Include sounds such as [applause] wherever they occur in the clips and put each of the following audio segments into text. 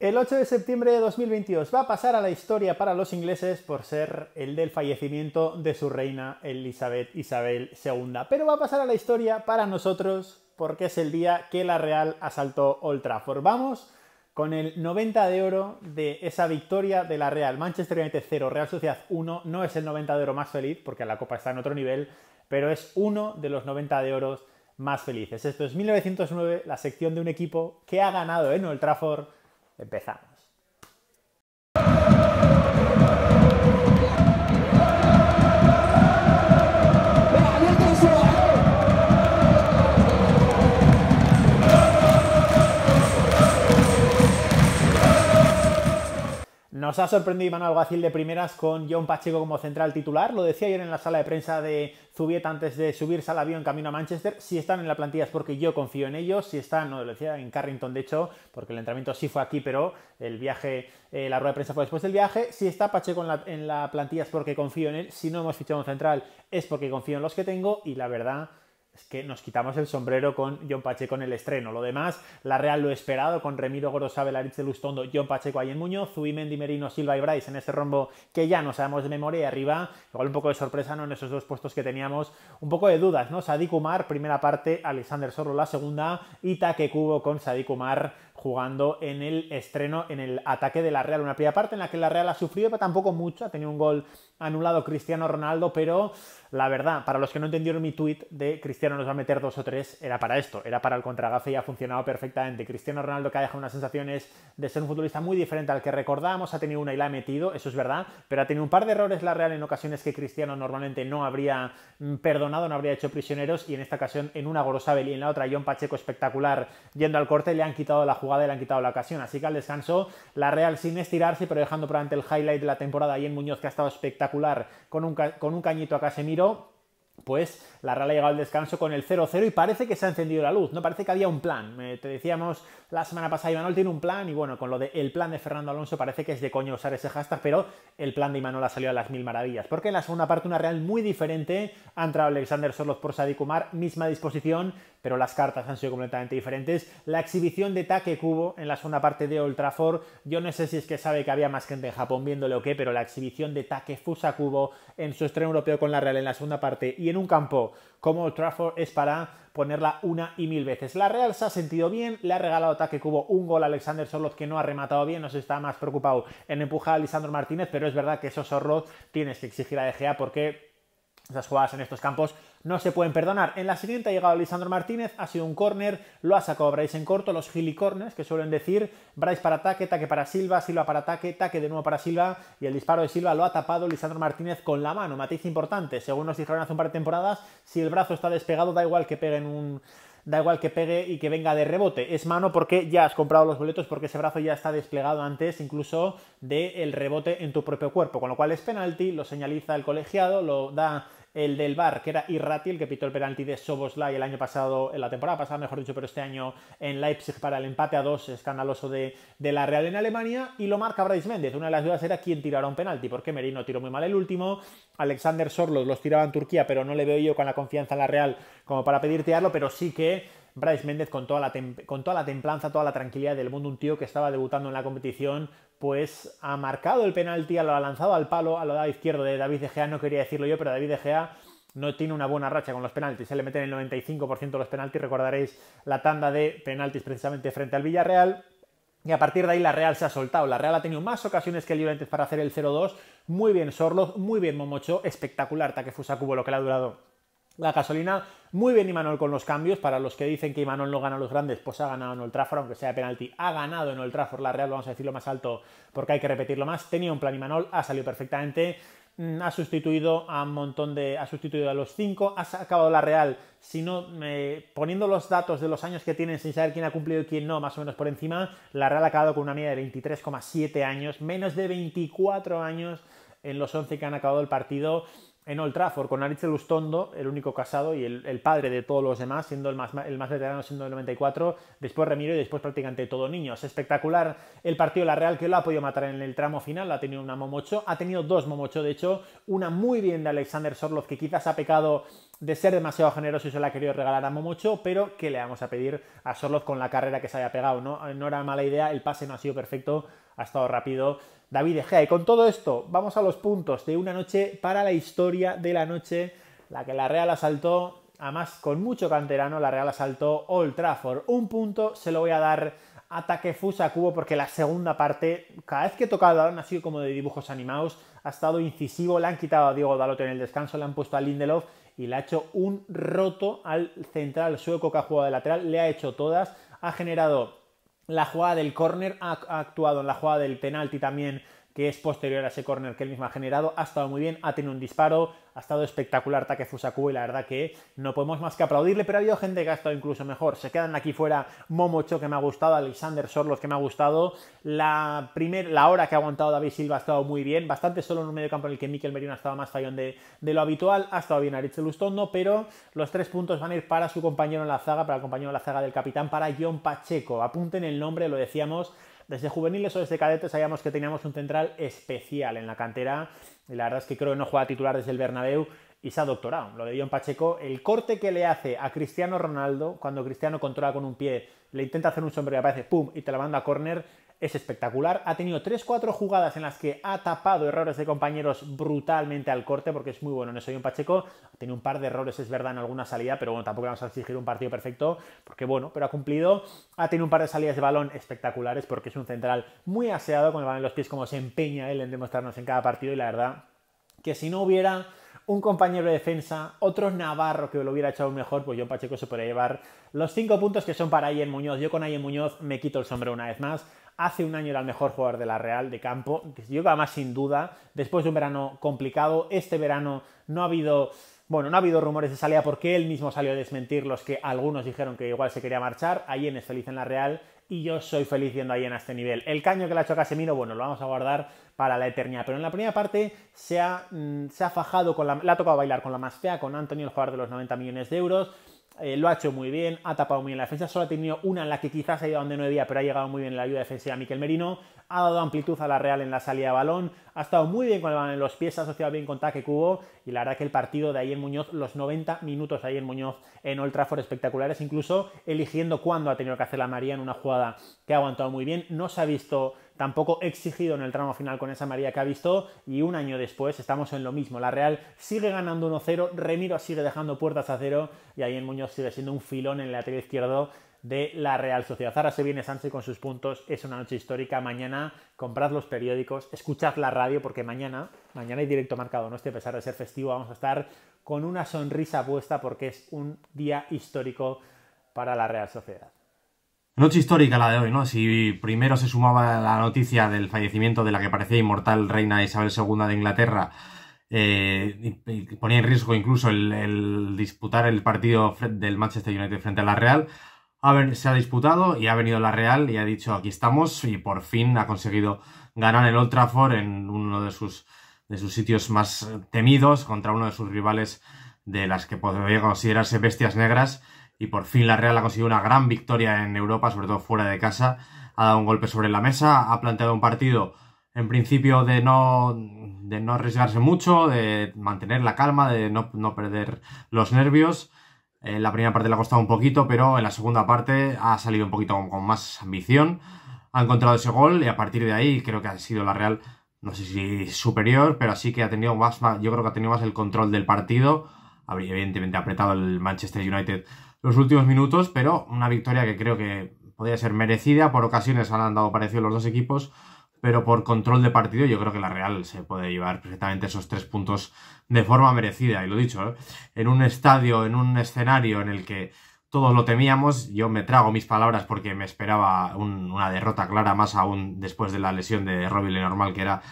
El 8 de septiembre de 2022 va a pasar a la historia para los ingleses por ser el del fallecimiento de su reina Elizabeth Isabel II, pero va a pasar a la historia para nosotros porque es el día que la Real asaltó Old Trafford. Vamos con el 90 de oro de esa victoria de la Real. Manchester United 0, Real Sociedad 1, no es el 90 de oro más feliz porque la Copa está en otro nivel, pero es uno de los 90 de oro más felices. Esto es 1909, la sección de un equipo que ha ganado en Old Trafford Empezamos. Nos ha sorprendido Iván Alguacil de primeras con John Pacheco como central titular. Lo decía ayer en la sala de prensa de Zubieta antes de subirse al avión camino a Manchester. Si están en la plantilla es porque yo confío en ellos. Si están, no, lo decía en Carrington de hecho, porque el entrenamiento sí fue aquí, pero el viaje, eh, la rueda de prensa fue después del viaje. Si está Pacheco en la, en la plantilla es porque confío en él. Si no hemos fichado un central es porque confío en los que tengo. Y la verdad que nos quitamos el sombrero con John Pacheco en el estreno. Lo demás, la Real lo esperado con Remiro Gorosabel, de Lustondo, John Pacheco, ahí en Muñoz, Zubimendi, Merino, Silva y Bryce en ese rombo que ya no sabemos de memoria y arriba, igual un poco de sorpresa ¿no? en esos dos puestos que teníamos, un poco de dudas, ¿no? Sadik Kumar, primera parte, Alexander Sorro la segunda y Take Cubo con Sadik Kumar jugando en el estreno, en el ataque de la Real. Una primera parte en la que la Real ha sufrido, pero tampoco mucho. Ha tenido un gol anulado Cristiano Ronaldo, pero la verdad, para los que no entendieron mi tuit de Cristiano nos va a meter dos o tres, era para esto, era para el contragafe y ha funcionado perfectamente. Cristiano Ronaldo que ha dejado unas sensaciones de ser un futbolista muy diferente al que recordábamos, ha tenido una y la ha metido, eso es verdad, pero ha tenido un par de errores la Real en ocasiones que Cristiano normalmente no habría mm, perdonado, no habría hecho prisioneros y en esta ocasión en una Gorosabel y en la otra John Pacheco espectacular yendo al corte le han quitado la jugada jugada le han quitado la ocasión. Así que al descanso, la Real sin estirarse, pero dejando por ante el highlight de la temporada ahí en Muñoz, que ha estado espectacular con un, con un cañito a Casemiro, pues la Real ha llegado al descanso con el 0-0 y parece que se ha encendido la luz, ¿no? Parece que había un plan. Eh, te decíamos la semana pasada, Imanol tiene un plan y bueno, con lo del plan de Fernando Alonso parece que es de coño usar ese hashtag, pero el plan de Imanol ha salido a las mil maravillas. Porque en la segunda parte una Real muy diferente, ha entrado Alexander solos por Sadikumar, misma disposición, pero las cartas han sido completamente diferentes. La exhibición de Cubo en la segunda parte de Old yo no sé si es que sabe que había más gente en Japón viéndole o qué, pero la exhibición de Fusa Cubo en su estreno europeo con la Real en la segunda parte y en un campo como Ultrafor es para ponerla una y mil veces. La Real se ha sentido bien, le ha regalado Taque cubo un gol a Alexander Sorloth que no ha rematado bien, no se está más preocupado en empujar a Lisandro Martínez, pero es verdad que esos Sorloth tienes que exigir a De porque esas jugadas en estos campos no se pueden perdonar. En la siguiente ha llegado Lisandro Martínez, ha sido un córner, lo ha sacado Bryce en corto, los gilicornes que suelen decir, Bryce para ataque, taque para Silva, Silva para ataque, taque de nuevo para Silva y el disparo de Silva lo ha tapado Lisandro Martínez con la mano. Matiz importante, según nos dijeron hace un par de temporadas, si el brazo está despegado da igual que pegue en un da igual que pegue y que venga de rebote. Es mano porque ya has comprado los boletos, porque ese brazo ya está desplegado antes incluso del rebote en tu propio cuerpo. Con lo cual es penalti, lo señaliza el colegiado, lo da el del Bar, que era Irrati, que pitó el penalti de Soboslai el año pasado, en la temporada pasada, mejor dicho, pero este año en Leipzig para el empate a dos, escandaloso de, la Real en Alemania, y lo marca Brais Méndez. Una de las dudas era quién tirará un penalti, porque Merino tiró muy mal el último, Alexander Sorlos los tiraba en Turquía, pero no le veo yo con la confianza en la Real como para pedirtearlo pero sí que Bryce Méndez con toda, la con toda la templanza, toda la tranquilidad del mundo, un tío que estaba debutando en la competición, pues ha marcado el penalti, lo ha lanzado al palo, a lo lado izquierdo de David De Gea, no quería decirlo yo, pero David De Gea no tiene una buena racha con los penaltis, se le meten el 95% de los penaltis, recordaréis la tanda de penaltis precisamente frente al Villarreal, y a partir de ahí la Real se ha soltado. La Real ha tenido más ocasiones que el antes para hacer el 0-2. Muy bien Sorloz, muy bien Momocho, espectacular Takefusa Cubo lo que le ha durado la gasolina. Muy bien Imanol con los cambios. Para los que dicen que Imanol no gana los grandes, pues ha ganado en Old Trafford, aunque sea penalti. Ha ganado en Old Trafford la Real, vamos a decirlo más alto porque hay que repetirlo más. Tenía un plan Imanol, ha salido perfectamente. Mm, ha sustituido a un montón de. Ha sustituido a los cinco. Ha acabado la Real, sino no eh, poniendo los datos de los años que tienen sin saber quién ha cumplido y quién no, más o menos por encima. La Real ha acabado con una media de 23,7 años, menos de 24 años en los 11 que han acabado el partido en Old Trafford con Aritz Lustondo, el único casado y el, padre de todos los demás, siendo el más, veterano, siendo el 94, después Remiro y después prácticamente todo niños. Espectacular el partido La Real que lo ha podido matar en el tramo final, ha tenido una Momocho, ha tenido dos Momocho, de hecho, una muy bien de Alexander Sorloz que quizás ha pecado de ser demasiado generoso y se la ha querido regalar a Momocho, pero que le vamos a pedir a Sorloz con la carrera que se haya pegado? No, no era mala idea, el pase no ha sido perfecto ha estado rápido David Egea. Y con todo esto, vamos a los puntos de una noche para la historia de la noche, la que la Real asaltó, además con mucho canterano, la Real asaltó Old Trafford. Un punto se lo voy a dar ataque Takefusa Cubo porque la segunda parte, cada vez que tocado tocado, balón ha sido como de dibujos animados, ha estado incisivo, le han quitado a Diego Dalot en el descanso, le han puesto a Lindelof y le ha hecho un roto al central sueco que ha jugado de lateral, le ha hecho todas, ha generado la jugada del córner ha, ha actuado en la jugada del penalti también que es posterior a ese córner que él mismo ha generado. Ha estado muy bien, ha tenido un disparo, ha estado espectacular Takefusa Kubo y la verdad que no podemos más que aplaudirle, pero ha habido gente que ha estado incluso mejor. Se quedan aquí fuera Momocho, que me ha gustado, Alexander Sorlos, que me ha gustado. La, primer, la hora que ha aguantado David Silva ha estado muy bien, bastante solo en un medio campo en el que Mikel Merino ha estado más fallón de, lo habitual. Ha estado bien Aritz Lustondo, pero los tres puntos van a ir para su compañero en la zaga, para el compañero en la zaga del capitán, para John Pacheco. Apunten el nombre, lo decíamos, desde juveniles o desde cadetes sabíamos que teníamos un central especial en la cantera. Y la verdad es que creo que no juega titular desde el Bernabéu y se ha doctorado. Lo de John Pacheco, el corte que le hace a Cristiano Ronaldo, cuando Cristiano controla con un pie, le intenta hacer un sombrero y aparece, ¡pum! y te la manda a córner es espectacular. Ha tenido 3-4 jugadas en las que ha tapado errores de compañeros brutalmente al corte, porque es muy bueno no soy un Pacheco ha tenido un par de errores, es verdad, en alguna salida, pero bueno, tampoco vamos a exigir un partido perfecto, porque bueno, pero ha cumplido. Ha tenido un par de salidas de balón espectaculares, porque es un central muy aseado con el balón en los pies, como se empeña él en demostrarnos en cada partido. Y la verdad, que si no hubiera un compañero de defensa, otro Navarro que lo hubiera echado mejor, pues yo Pacheco se podría llevar los cinco puntos que son para Ian Muñoz. Yo con Ian Muñoz me quito el sombrero una vez más. Hace un año era el mejor jugador de la Real de campo. Yo más sin duda, después de un verano complicado, este verano no ha habido... Bueno, no ha habido rumores de salida porque él mismo salió a desmentir los que algunos dijeron que igual se quería marchar. Ayen es feliz en la Real y yo soy feliz yendo a en a este nivel. El caño que le ha hecho Casemiro, bueno, lo vamos a guardar para la eternidad. Pero en la primera parte se ha, mm, se ha fajado con la... Le ha tocado bailar con la más fea, con Antonio, el jugador de los 90 millones de euros eh, lo ha hecho muy bien, ha tapado muy bien la defensa, solo ha tenido una en la que quizás ha ido donde no debía, pero ha llegado muy bien en la ayuda defensiva a Miquel Merino, ha dado amplitud a la Real en la salida de balón, ha estado muy bien con el balón en los pies, ha asociado bien con Taque Cubo y la verdad que el partido de ahí en Muñoz, los 90 minutos ahí en Muñoz en Old Trafford espectaculares, incluso eligiendo cuándo ha tenido que hacer la María en una jugada que ha aguantado muy bien, no se ha visto tampoco exigido en el tramo final con esa María que ha visto y un año después estamos en lo mismo. La Real sigue ganando 1-0, Remiro sigue dejando puertas a cero y ahí en Muñoz sigue siendo un filón en el lateral izquierdo de la Real Sociedad. Ahora se viene Sánchez con sus puntos, es una noche histórica. Mañana comprad los periódicos, escuchad la radio porque mañana, mañana hay directo marcado, no este a pesar de ser festivo, vamos a estar con una sonrisa puesta porque es un día histórico para la Real Sociedad. Noche histórica la de hoy, ¿no? Si primero se sumaba la noticia del fallecimiento de la que parecía inmortal reina Isabel II de Inglaterra, eh, y, ponía en riesgo incluso el, disputar el partido del Manchester United frente a la Real. se ha disputado y ha venido la Real y ha dicho aquí estamos y por fin ha conseguido ganar el Old Trafford en uno de sus, de sus sitios más eh, temidos contra uno de sus rivales de las que podría considerarse bestias negras y por fin la Real ha conseguido una gran victoria en Europa, sobre todo fuera de casa. Ha dado un golpe sobre la mesa, ha planteado un partido en principio de no, de no arriesgarse mucho, de mantener la calma, de no, perder los nervios. En la primera parte le ha costado un poquito, pero en la segunda parte ha salido un poquito con, más ambición. Ha encontrado ese gol y a partir de ahí creo que ha sido la Real, no sé si superior, pero así que ha tenido más, yo creo que ha tenido más el control del partido. Evidentemente evidentemente apretado el Manchester United los últimos minutos, pero una victoria que creo que podía ser merecida. Por ocasiones han andado parecido los dos equipos, pero por control de partido yo creo que la Real se puede llevar perfectamente esos tres puntos de forma merecida. Y lo dicho, ¿eh? en un estadio, en un escenario en el que todos lo temíamos, yo me trago mis palabras porque me esperaba una derrota clara, más aún después de la lesión de Robbie Normal que era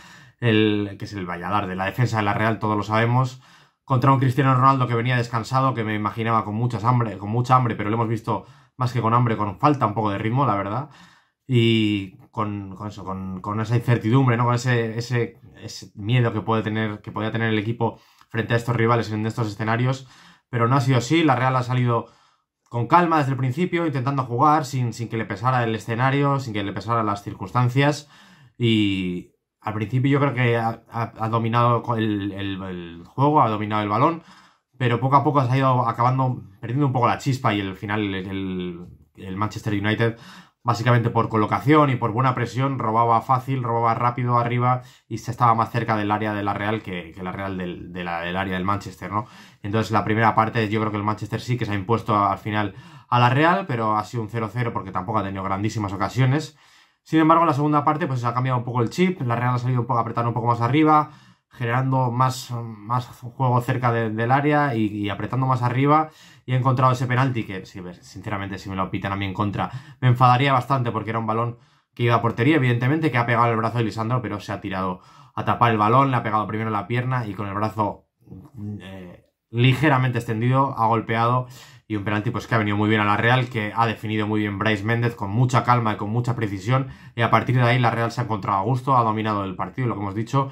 el que es el valladar de la defensa de la Real, todos lo sabemos contra un Cristiano Ronaldo que venía descansado, que me imaginaba con mucha hambre, con mucha hambre, pero lo hemos visto más que con hambre, con falta un poco de ritmo, la verdad. Y con, eso, con, esa incertidumbre, ¿no? Con ese, ese, miedo que puede tener, que podía tener el equipo frente a estos rivales en estos escenarios. Pero no ha sido así. La Real ha salido con calma desde el principio, intentando jugar, sin, sin que le pesara el escenario, sin que le pesara las circunstancias. Y, al principio yo creo que ha, dominado el, juego, ha dominado el balón, pero poco a poco se ha ido acabando perdiendo un poco la chispa y al final el, Manchester United básicamente por colocación y por buena presión, robaba fácil, robaba rápido arriba y se estaba más cerca del área de la Real que, la Real del, del, área del Manchester, ¿no? Entonces la primera parte yo creo que el Manchester sí que se ha impuesto al final a la Real, pero ha sido un 0-0 porque tampoco ha tenido grandísimas ocasiones sin embargo, la segunda parte pues se ha cambiado un poco el chip, la Real ha salido un poco apretar un poco más arriba, generando más, juego cerca del área y, apretando más arriba. Y he encontrado ese penalti que, sinceramente, si me lo pitan a mí en contra, me enfadaría bastante porque era un balón que iba a portería, evidentemente, que ha pegado el brazo de Lisandro, pero se ha tirado a tapar el balón, le ha pegado primero la pierna y con el brazo eh, ligeramente extendido ha golpeado y un penalti pues que ha venido muy bien a la Real, que ha definido muy bien Bryce Méndez con mucha calma y con mucha precisión y a partir de ahí la Real se ha encontrado a gusto, ha dominado el partido, lo que hemos dicho,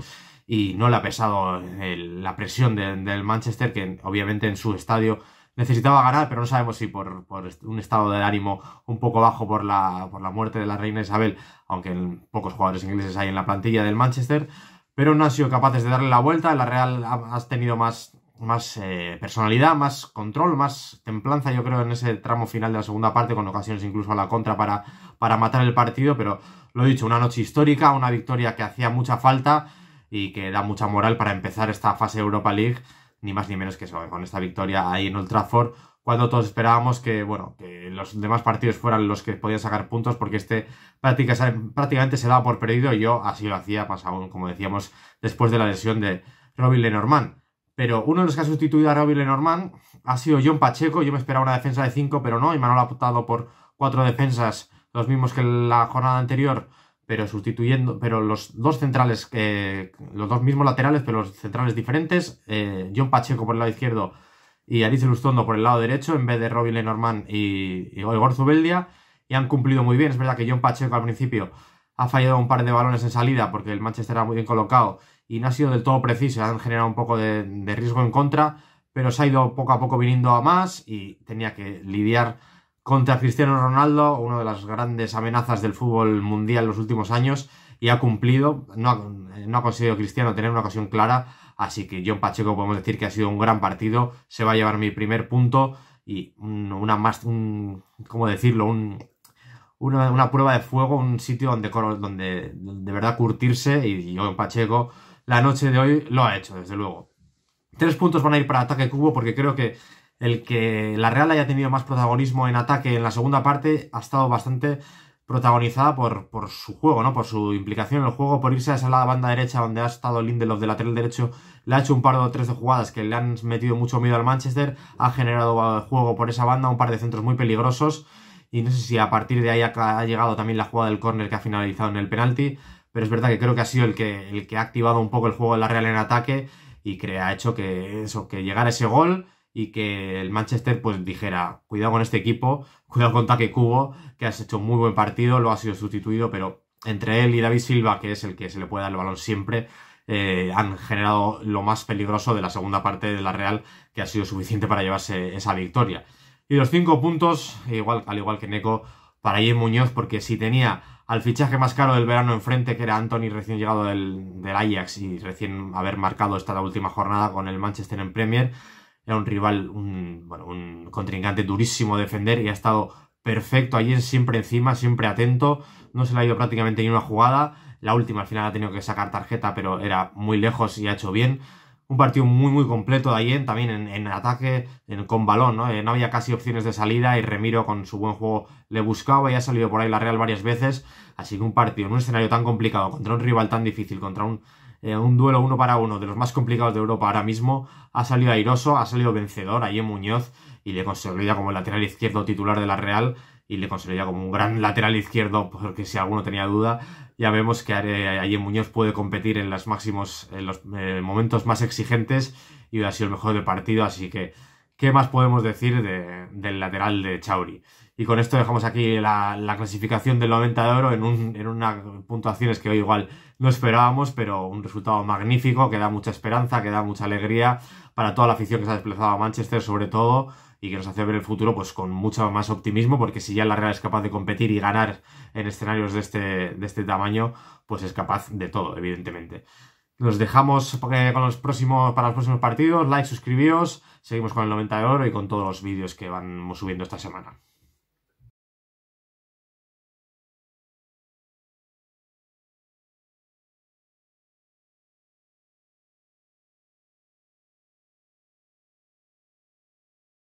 y no le ha pesado eh, la presión del Manchester, que obviamente en su estadio necesitaba ganar, pero no sabemos si por, un estado de ánimo un poco bajo por la, por la muerte de la reina Isabel, aunque pocos jugadores ingleses hay en la plantilla del Manchester, pero no han sido capaces de darle la vuelta, la Real has ha tenido más más eh, personalidad, más control, más templanza, yo creo, en ese tramo final de la segunda parte, con ocasiones incluso a la contra para, para matar el partido, pero lo he dicho, una noche histórica, una victoria que hacía mucha falta y que da mucha moral para empezar esta fase Europa League, ni más ni menos que eso, con esta victoria ahí en Old Trafford, cuando todos esperábamos que, bueno, que los demás partidos fueran los que podían sacar puntos, porque este prácticamente se daba por perdido, y yo así lo hacía, más como decíamos, después de la lesión de Robin Lenormand. Pero uno de los que ha sustituido a Robin Lenormand ha sido John Pacheco. Yo me esperaba una defensa de 5, pero no. Y Manuel ha optado por cuatro defensas, los mismos que la jornada anterior, pero sustituyendo, pero los dos centrales, los dos mismos laterales, pero los centrales diferentes. Eh, John Pacheco por el lado izquierdo y Alice Lustondo por el lado derecho, en vez de Robin Lenormand y, y Igor Zubeldia. Y han cumplido muy bien. Es verdad que John Pacheco al principio ha fallado un par de balones en salida porque el Manchester era muy bien colocado y no ha sido del todo preciso, han generado un poco de, riesgo en contra, pero se ha ido poco a poco viniendo a más y tenía que lidiar contra Cristiano Ronaldo, una de las grandes amenazas del fútbol mundial en los últimos años, y ha cumplido, no ha, conseguido Cristiano tener una ocasión clara, así que John Pacheco podemos decir que ha sido un gran partido, se va a llevar mi primer punto y una más, un, ¿cómo decirlo? una, prueba de fuego, un sitio donde, donde de verdad curtirse y John Pacheco la noche de hoy lo ha hecho, desde luego. Tres puntos van a ir para ataque cubo porque creo que el que la Real haya tenido más protagonismo en ataque en la segunda parte ha estado bastante protagonizada por, por su juego, ¿no? Por su implicación en el juego, por irse a esa banda derecha donde ha estado Lindelof de lateral derecho, le ha hecho un par o tres de jugadas que le han metido mucho miedo al Manchester, ha generado eh, juego por esa banda, un par de centros muy peligrosos y no sé si a partir de ahí ha, ha llegado también la jugada del córner que ha finalizado en el penalti pero es verdad que creo que ha sido el que, el que ha activado un poco el juego de la Real en ataque y que ha hecho que, eso, que llegara ese gol y que el Manchester pues dijera, cuidado con este equipo, [laughs] cuidado con Taque Cubo, que has hecho un muy buen partido, lo ha sido sustituido, pero entre él y David Silva, que es el que se le puede dar el balón siempre, eh, han generado lo más peligroso de la segunda parte de la Real, que ha sido suficiente para llevarse esa victoria. Y los cinco puntos, igual, al igual que Neko, para Ian Muñoz, porque si tenía al fichaje más caro del verano enfrente, que era Anthony recién llegado del, Ajax y recién haber marcado esta última jornada con el Manchester en Premier. Era un rival, un, bueno, un contrincante durísimo de defender y ha estado perfecto allí, siempre encima, siempre atento. No se le ha ido prácticamente ni una jugada. La última al final ha tenido que sacar tarjeta, pero era muy lejos y ha hecho bien un partido muy, muy completo de ayer, también en, ataque, en, con balón, ¿no? Eh, ¿no? había casi opciones de salida y Remiro con su buen juego le buscaba y ha salido por ahí la Real varias veces. Así que un partido en un escenario tan complicado, contra un rival tan difícil, contra un, eh, un duelo uno para uno de los más complicados de Europa ahora mismo, ha salido airoso, ha salido vencedor ahí en Muñoz y le consolida como el lateral izquierdo titular de la Real y le considero como un gran lateral izquierdo, porque si alguno tenía duda, ya vemos que en Muñoz puede competir en, máximos, en los eh, momentos más exigentes y ha sido el mejor del partido, así que ¿qué más podemos decir de, del lateral de Chauri? Y con esto dejamos aquí la, clasificación del 90 de oro en, un, en unas puntuaciones que hoy igual no esperábamos, pero un resultado magnífico que da mucha esperanza, que da mucha alegría para toda la afición que se ha desplazado a Manchester, sobre todo y que nos hace ver el futuro pues con mucho más optimismo, porque si ya la Real es capaz de competir y ganar en escenarios de este, de este tamaño, pues es capaz de todo, evidentemente. Los dejamos eh, con los para los próximos partidos. Like, suscribíos. Seguimos con el 90 de oro y con todos los vídeos que vamos subiendo esta semana.